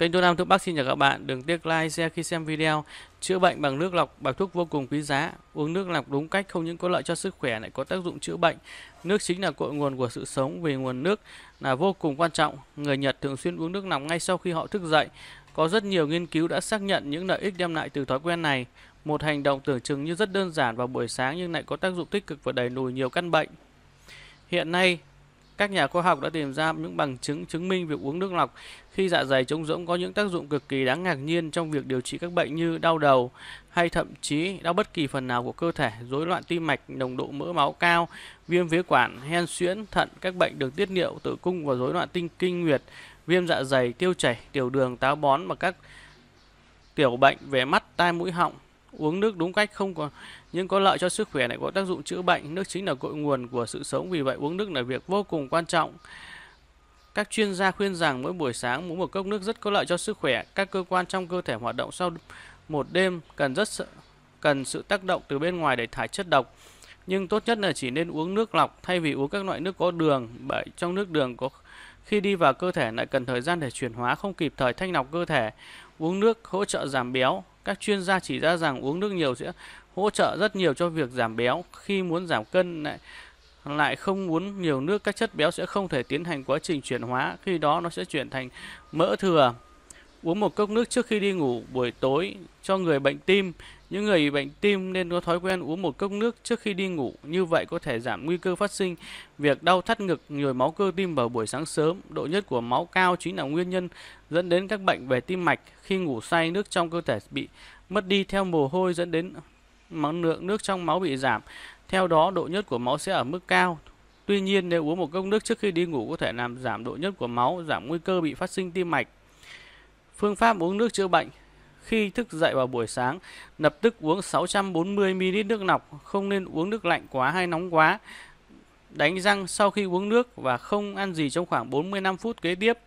Kênh Tô Nam Thuốc Bắc xin chào các bạn. Đừng tiếc like, share khi xem video. Chữa bệnh bằng nước lọc, bài thuốc vô cùng quý giá. Uống nước lọc đúng cách không những có lợi cho sức khỏe lại có tác dụng chữa bệnh. Nước chính là cội nguồn của sự sống vì nguồn nước là vô cùng quan trọng. Người Nhật thường xuyên uống nước lọc ngay sau khi họ thức dậy. Có rất nhiều nghiên cứu đã xác nhận những lợi ích đem lại từ thói quen này. Một hành động tưởng chừng như rất đơn giản vào buổi sáng nhưng lại có tác dụng tích cực và đẩy lùi nhiều căn bệnh. Hiện nay, các nhà khoa học đã tìm ra những bằng chứng chứng minh việc uống nước lọc khi dạ dày trống rỗng có những tác dụng cực kỳ đáng ngạc nhiên trong việc điều trị các bệnh như đau đầu hay thậm chí đau bất kỳ phần nào của cơ thể, rối loạn tim mạch, nồng độ mỡ máu cao, viêm phế quản, hen suyễn, thận, các bệnh đường tiết niệu, tử cung và rối loạn tinh kinh nguyệt, viêm dạ dày, tiêu chảy, tiểu đường, táo bón và các tiểu bệnh về mắt, tai, mũi, họng uống nước đúng cách không có nhưng có lợi cho sức khỏe lại có tác dụng chữa bệnh nước chính là cội nguồn của sự sống vì vậy uống nước là việc vô cùng quan trọng các chuyên gia khuyên rằng mỗi buổi sáng uống một cốc nước rất có lợi cho sức khỏe các cơ quan trong cơ thể hoạt động sau một đêm cần rất sự, cần sự tác động từ bên ngoài để thải chất độc nhưng tốt nhất là chỉ nên uống nước lọc thay vì uống các loại nước có đường bởi trong nước đường có khi đi vào cơ thể lại cần thời gian để chuyển hóa không kịp thời thanh lọc cơ thể uống nước hỗ trợ giảm béo các chuyên gia chỉ ra rằng uống nước nhiều sẽ hỗ trợ rất nhiều cho việc giảm béo. Khi muốn giảm cân lại lại không muốn nhiều nước, các chất béo sẽ không thể tiến hành quá trình chuyển hóa, khi đó nó sẽ chuyển thành mỡ thừa. Uống một cốc nước trước khi đi ngủ buổi tối cho người bệnh tim những người bệnh tim nên có thói quen uống một cốc nước trước khi đi ngủ, như vậy có thể giảm nguy cơ phát sinh việc đau thắt ngực, nhồi máu cơ tim vào buổi sáng sớm. Độ nhất của máu cao chính là nguyên nhân dẫn đến các bệnh về tim mạch. Khi ngủ say, nước trong cơ thể bị mất đi theo mồ hôi dẫn đến lượng nước, nước trong máu bị giảm. Theo đó, độ nhất của máu sẽ ở mức cao. Tuy nhiên, nếu uống một cốc nước trước khi đi ngủ có thể làm giảm độ nhất của máu, giảm nguy cơ bị phát sinh tim mạch. Phương pháp uống nước chữa bệnh khi thức dậy vào buổi sáng, lập tức uống 640 ml nước lọc, không nên uống nước lạnh quá hay nóng quá. Đánh răng sau khi uống nước và không ăn gì trong khoảng 45 phút kế tiếp.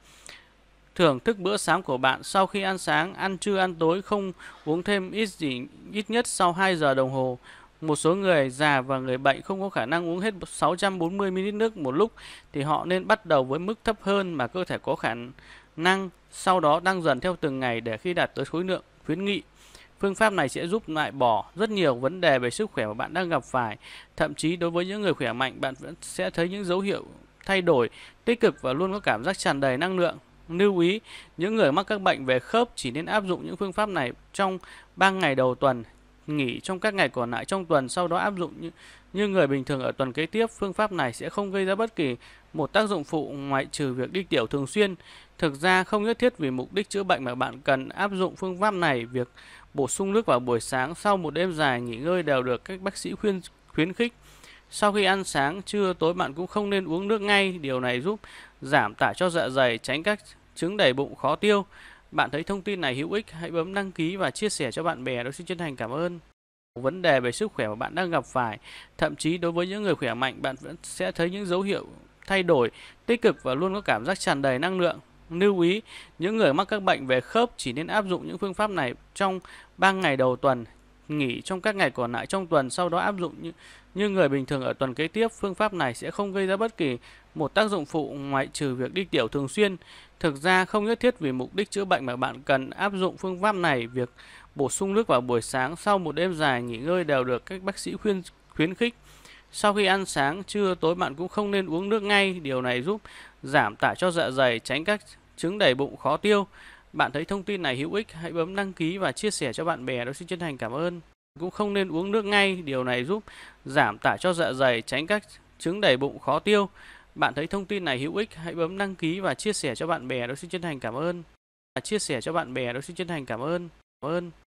Thưởng thức bữa sáng của bạn sau khi ăn sáng, ăn trưa, ăn tối không uống thêm ít gì ít nhất sau 2 giờ đồng hồ. Một số người già và người bệnh không có khả năng uống hết 640 ml nước một lúc thì họ nên bắt đầu với mức thấp hơn mà cơ thể có khả năng, sau đó tăng dần theo từng ngày để khi đạt tới khối lượng khuyến nghị. Phương pháp này sẽ giúp loại bỏ rất nhiều vấn đề về sức khỏe mà bạn đang gặp phải. Thậm chí đối với những người khỏe mạnh, bạn vẫn sẽ thấy những dấu hiệu thay đổi tích cực và luôn có cảm giác tràn đầy năng lượng. Lưu ý, những người mắc các bệnh về khớp chỉ nên áp dụng những phương pháp này trong 3 ngày đầu tuần nghỉ trong các ngày còn lại trong tuần sau đó áp dụng như, như người bình thường ở tuần kế tiếp. Phương pháp này sẽ không gây ra bất kỳ một tác dụng phụ ngoại trừ việc đi tiểu thường xuyên. Thực ra không nhất thiết vì mục đích chữa bệnh mà bạn cần áp dụng phương pháp này. Việc bổ sung nước vào buổi sáng sau một đêm dài nghỉ ngơi đều được các bác sĩ khuyên khuyến khích. Sau khi ăn sáng, trưa, tối bạn cũng không nên uống nước ngay. Điều này giúp giảm tải cho dạ dày, tránh các chứng đầy bụng khó tiêu. Bạn thấy thông tin này hữu ích, hãy bấm đăng ký và chia sẻ cho bạn bè. Tôi xin chân thành cảm ơn. Vấn đề về sức khỏe mà bạn đang gặp phải, thậm chí đối với những người khỏe mạnh, bạn vẫn sẽ thấy những dấu hiệu thay đổi tích cực và luôn có cảm giác tràn đầy năng lượng. Lưu ý, những người mắc các bệnh về khớp chỉ nên áp dụng những phương pháp này trong 3 ngày đầu tuần nghỉ trong các ngày còn lại trong tuần sau đó áp dụng như, như người bình thường ở tuần kế tiếp. Phương pháp này sẽ không gây ra bất kỳ một tác dụng phụ ngoại trừ việc đi tiểu thường xuyên. Thực ra không nhất thiết vì mục đích chữa bệnh mà bạn cần áp dụng phương pháp này. Việc bổ sung nước vào buổi sáng sau một đêm dài nghỉ ngơi đều được các bác sĩ khuyên khuyến khích. Sau khi ăn sáng, trưa, tối bạn cũng không nên uống nước ngay. Điều này giúp giảm tải cho dạ dày, tránh các chứng đầy bụng khó tiêu. Bạn thấy thông tin này hữu ích, hãy bấm đăng ký và chia sẻ cho bạn bè. Tôi xin chân thành cảm ơn. Cũng không nên uống nước ngay, điều này giúp giảm tải cho dạ dày, tránh các chứng đầy bụng khó tiêu. Bạn thấy thông tin này hữu ích, hãy bấm đăng ký và chia sẻ cho bạn bè. Tôi xin chân thành cảm ơn. Và chia sẻ cho bạn bè. Tôi xin chân thành cảm ơn. Cảm ơn.